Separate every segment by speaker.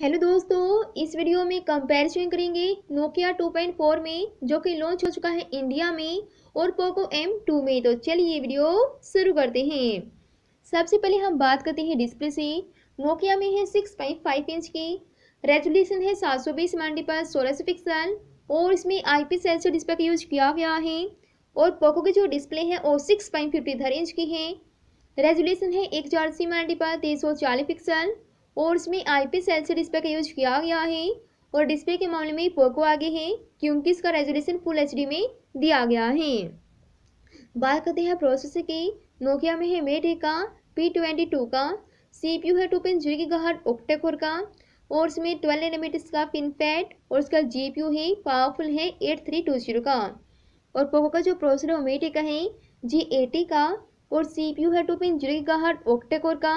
Speaker 1: hello दोस्तों इस video में कंपैरिजन करेंगे नोकिया 2.4 में जो कि लॉन्च हो चुका है इंडिया में और पोको M2 में तो चलिए वीडियो शुरू करते हैं सबसे पहले हम बात करते हैं डिस्प्ले से नोकिया में है 6.5 इंच की रेजोल्यूशन है 720 डी पर सोलह सौ पिक्सल और इसमें आई पी डिस्प्ले का यूज किया गया है और पोको की जो डिस्प्ले है वो सिक्स इंच की है रेजोल्यूशन है एक हजार अस्सी डी पर तीन पिक्सल और इसमें आई सेंसर डिस्प्ले का यूज किया गया है और डिस्प्ले के मामले में पोको आगे है क्योंकि इसका रेजोल्यूशन फुल एच में दिया गया है बात करते हैं प्रोसेसर की नोकिया में है मेड का पी ट्वेंटी टू का सी पी यू है टू पॉइंट जीरो की गहट ओक्टेकोर का और इसमें ट्वेल्व एलिमेंट का पिन पैड और उसका जी पी यू है पावरफुल है एट थ्री टू जीरो का और पोको का जो प्रोसेसर है वो मेड का है जी एटी का और सी पी यू है टू पॉइंट जीरो की गहट ओक्टेकोर का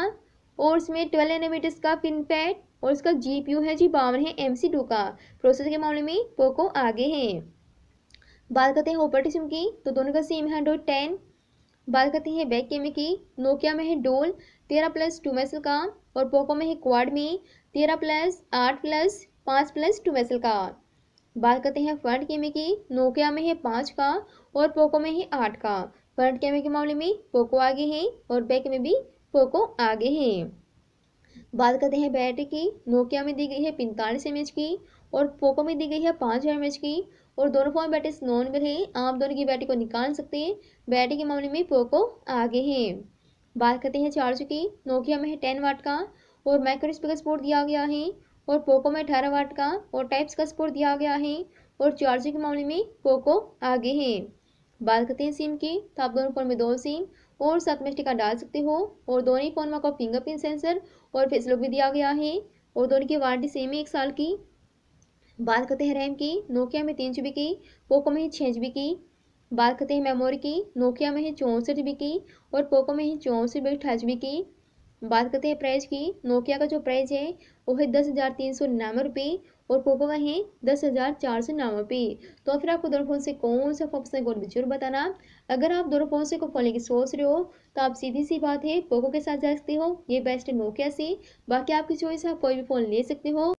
Speaker 1: और उसमें ट्वेल्व एनामीटर्स का पिन पैड और उसका जी है जी बावन है एम का प्रोसेसर के मामले में पोको आगे हैं बात करते हैं ऑपरेटिव सिम की तो दोनों का सेम है एंड्रॉइड टेन बात करते हैं बैक कैमरे की नोकिया में है डोल तेरह प्लस टू मैसल का और पोको में है क्वाड में तेरह प्लस आठ प्लस पाँच प्लस टू मैसल का बात करते हैं फ्रंट कैमरे की नोकिया में है पाँच का और पोको में है आठ का फ्रंट कैमरे के मामले में पोको आगे हैं और बैक में भी पोको आगे हैं बात करते हैं बैटरी की नोकिया में दी गई है पैंतालीस एम की और पोको में दी गई है पाँच एम की और दोनों फोन बैटरी नॉन नॉनवेल है आप दोनों की बैटरी को निकाल सकते हैं बैटरी के मामले में पोको आगे हैं बात करते हैं चार्ज की नोकिया में है टेन वाट का और माइक्रो स्पीकर सपोर्ट दिया गया है और पोको में अठारह वाट का और टाइप्स का सपोर्ट दिया गया है और चार्जिंग के मामले में पोको आगे हैं बात करते हैं सिम की तो आप दोनों फोन में दो सिम और साथ में स्टिकर डाल सकते हो और दोनों ही फोन में आपको फिंगरप्रिंट सेंसर और फेस लॉक भी दिया गया है और दोनों की वारंटी सेम है एक साल की बात करते हैं रैम की नोकिया में तीन जी की पोको में है छः जी की बात करते हैं मेमोरी की नोकिया में है चौंसठ जी की और पोको में है चौंसठ बी अठाईस जी की बात करते हैं प्राइस की नोकिया का जो प्राइस है वो है दस हज़ार तीन सौ निन्यानवे रुपये और पोको का है दस हज़ार चार सौ पे तो फिर आपको दोनों फोन से कौन सा ऑप्शन कौन जरूर बताना अगर आप दोनों फोन से को फोन लेके सोच रहे हो तो आप सीधी सी बात है पोको के साथ जा सकते हो ये बेस्ट है नोकिया से बाकी आपकी चॉइस आप कोई भी फ़ोन ले सकते हो